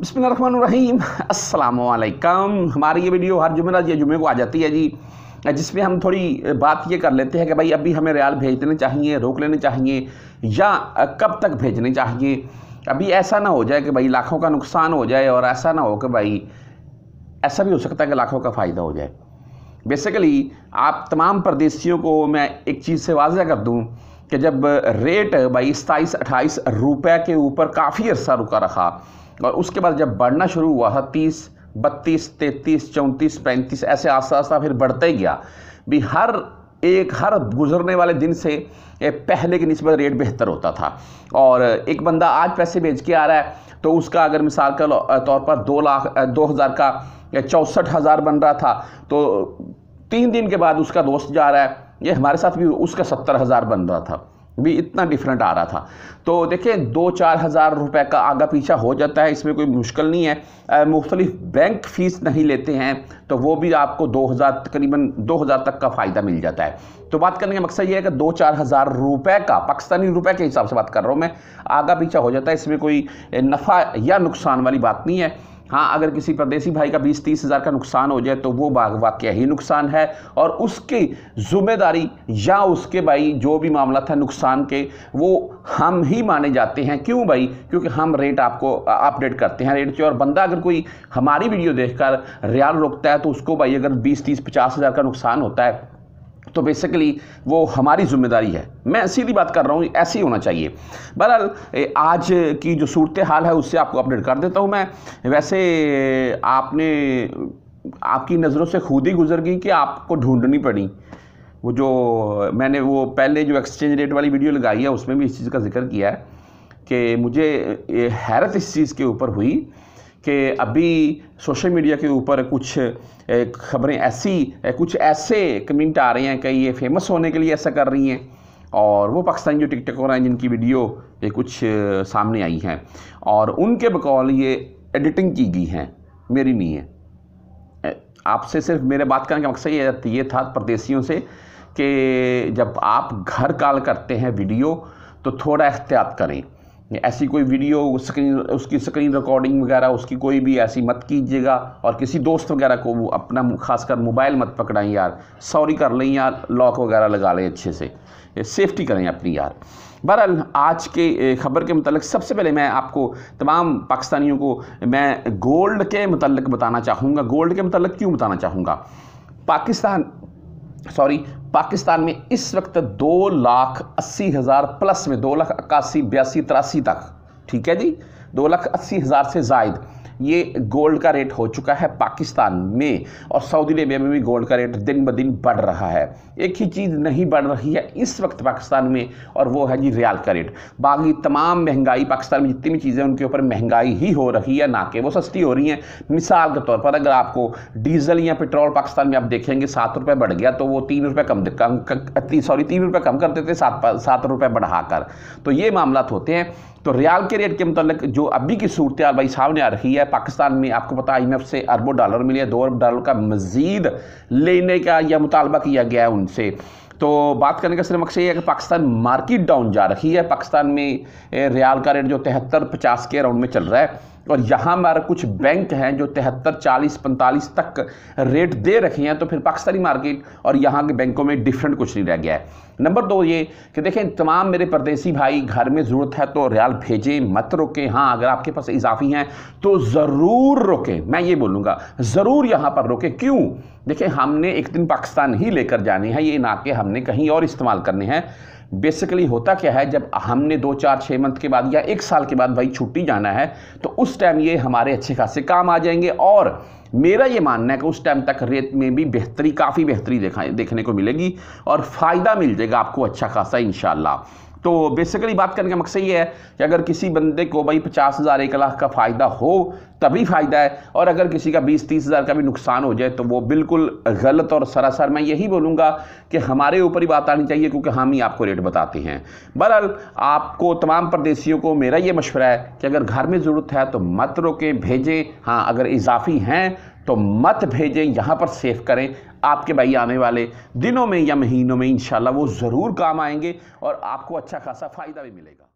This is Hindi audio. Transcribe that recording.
बसमीम असलकम हमारी ये वीडियो हर जुमेरा या जुमे को आ जाती है जी जिसमें हम थोड़ी बात ये कर लेते हैं कि भाई अभी हमें रियाल भेज देने चाहिए रोक लेने चाहिए या कब तक भेजने चाहिए अभी ऐसा ना हो जाए कि भाई लाखों का नुकसान हो जाए और ऐसा ना हो कि भाई ऐसा भी हो सकता है कि लाखों का फ़ायदा हो जाए बेसिकली आप तमाम परदेशियों को मैं एक चीज़ से वाजह कर दूँ कि जब रेट भाई सताईस अट्ठाईस रुपये के ऊपर काफ़ी अर्सा रुका रखा और उसके बाद जब बढ़ना शुरू हुआ था तीस बत्तीस तैंतीस चौंतीस पैंतीस ऐसे आस्ता आस्ता फिर बढ़ते गया भी हर एक हर गुजरने वाले दिन से पहले की नस्बत रेट बेहतर होता था और एक बंदा आज पैसे भेज के आ रहा है तो उसका अगर मिसाल के तौर पर दो लाख दो हज़ार का चौंसठ हज़ार बन रहा था तो तीन दिन के बाद उसका दोस्त जा रहा है ये हमारे साथ भी उसका सत्तर हज़ार बन रहा था भी इतना डिफरेंट आ रहा था तो देखिए दो चार हज़ार रुपये का आगा पीछा हो जाता है इसमें कोई मुश्किल नहीं है मुख्तलिफ बैंक फ़ीस नहीं लेते हैं तो वो भी आपको दो हज़ार तकरीबन दो हज़ार तक का फ़ायदा मिल जाता है तो बात करने का मकसद ये है कि दो चार हज़ार रुपये का पाकिस्तानी रुपये के हिसाब से बात कर रहा हूँ मैं आगा पीछा हो जाता है इसमें कोई नफ़ा या नुकसान वाली बात नहीं है हाँ अगर किसी परदेसी भाई का बीस तीस हज़ार का नुकसान हो जाए तो वो वाक्य ही नुकसान है और उसकी ज़िम्मेदारी या उसके भाई जो भी मामला था नुकसान के वो हम ही माने जाते हैं क्यों भाई क्योंकि हम रेट आपको अपडेट करते हैं रेट से और बंदा अगर कोई हमारी वीडियो देखकर रियाल रोकता है तो उसको भाई अगर बीस तीस पचास हज़ार का नुकसान होता है तो बेसिकली वो हमारी जिम्मेदारी है मैं सीधी बात कर रहा हूँ ऐसे ही होना चाहिए बहरहाल आज की जो सूरत हाल है उससे आपको अपडेट कर देता हूँ मैं वैसे आपने आपकी नज़रों से खुद ही गुजर गई कि आपको ढूंढनी पड़ी वो जो मैंने वो पहले जो एक्सचेंज रेट वाली वीडियो लगाई है उसमें भी इस चीज़ का जिक्र किया है कि मुझे हैरत इस चीज़ के ऊपर हुई कि अभी सोशल मीडिया के ऊपर कुछ खबरें ऐसी कुछ ऐसे कमेंट आ रहे हैं कि ये फेमस होने के लिए ऐसा कर रही हैं और वो पाकिस्तानी जो टिकटकर हैं जिनकी वीडियो ये कुछ सामने आई हैं और उनके बकौल ये एडिटिंग की गई हैं मेरी नहीं है आपसे सिर्फ मेरे बात करने का मकसद ये था परदेसियों से कि जब आप घर कॉल करते हैं वीडियो तो थोड़ा एहतियात करें ऐसी कोई वीडियो स्क्रीन उसकी स्क्रीन रिकॉर्डिंग वगैरह उसकी कोई भी ऐसी मत कीजिएगा और किसी दोस्त वगैरह को वो अपना खासकर मोबाइल मत पकड़ाएं यार सॉरी कर लें यार लॉक वगैरह लगा लें अच्छे से सेफ्टी करें अपनी यार बहरहाल आज के ख़बर के मतलब सबसे पहले मैं आपको तमाम पाकिस्तानियों को मैं गोल्ड के मतलब बताना चाहूँगा गोल्ड के मतलब क्यों बताना चाहूँगा पाकिस्तान सॉरी पाकिस्तान में इस वक्त दो लाख अस्सी हज़ार प्लस में दो लाख इक्यासी बयासी तिरासी तक ठीक है जी दो लाख अस्सी हज़ार से जायद ये गोल्ड का रेट हो चुका है पाकिस्तान में और सऊदी अरेबिया में भी गोल्ड का रेट दिन ब दिन बढ़ रहा है एक ही चीज़ नहीं बढ़ रही है इस वक्त पाकिस्तान में और वो है जी रियाल का रेट बाकी तमाम महंगाई पाकिस्तान में जितनी भी चीज़ें उनके ऊपर महंगाई ही हो रही है ना कि वो सस्ती हो रही हैं मिसाल के तौर पर अगर आपको डीजल या पेट्रोल पाकिस्तान में आप देखेंगे सात रुपये बढ़ गया तो वो तीन रुपये कम कम सॉरी तीन रुपये कम कर देते सात सात रुपये बढ़ाकर तो ये मामला होते हैं तो रियाल के रेट के मतलब जो अभी की सूरत भाई सामने आ रही है है पाकिस्तान में आपको पता आई से अरबों डॉलर मिले हैं दो अरब डॉलर का मजीद लेने का यह मुतालबा किया गया है उनसे तो बात करने का सिर्फ मकसद ये है कि पाकिस्तान मार्केट डाउन जा रही है पाकिस्तान में रियाल का रेट जो तिहत्तर पचास के अराउंड में चल रहा है और यहाँ पर कुछ बैंक हैं जो तिहत्तर चालीस पैंतालीस तक रेट दे रखे हैं तो फिर पाकिस्तानी मार्केट और यहाँ के बैंकों में डिफरेंट कुछ नहीं रह गया है नंबर दो ये कि देखें तमाम मेरे परदेसी भाई घर में ज़रूरत है तो रियाल भेजें मत रोकें हाँ अगर आपके पास इजाफी हैं तो ज़रूर रोकें मैं ये बोलूँगा ज़रूर यहाँ पर रोकें क्यों देखें हमने एक दिन पाकिस्तान ही लेकर जाने हैं ये नाके हमने कहीं और इस्तेमाल करने हैं बेसिकली होता क्या है जब हमने दो चार छः मंथ के बाद या एक साल के बाद भाई छुट्टी जाना है तो उस टाइम ये हमारे अच्छे खासे काम आ जाएंगे और मेरा ये मानना है कि उस टाइम तक रेत में भी बेहतरी काफ़ी बेहतरी देखा देखने को मिलेगी और फ़ायदा मिल जाएगा आपको अच्छा खासा इन तो बेसिकली बात करने का मकसद ये है कि अगर किसी बंदे को भाई पचास हज़ार एक लाख का फ़ायदा हो तभी फ़ायदा है और अगर किसी का बीस तीस हज़ार का भी नुकसान हो जाए तो वो बिल्कुल गलत और सरासर मैं यही बोलूँगा कि हमारे ऊपर ही बात आनी चाहिए क्योंकि हम ही आपको रेट बताते हैं बहरहाल आपको तमाम परदेशियों को मेरा ये मशवरा है कि अगर घर में ज़रूरत है तो मत रोके भेजें हाँ अगर इजाफी हैं तो मत भेजें यहाँ पर सेव करें आपके भाई आने वाले दिनों में या महीनों में इन वो ज़रूर काम आएंगे और आपको अच्छा खासा फ़ायदा भी मिलेगा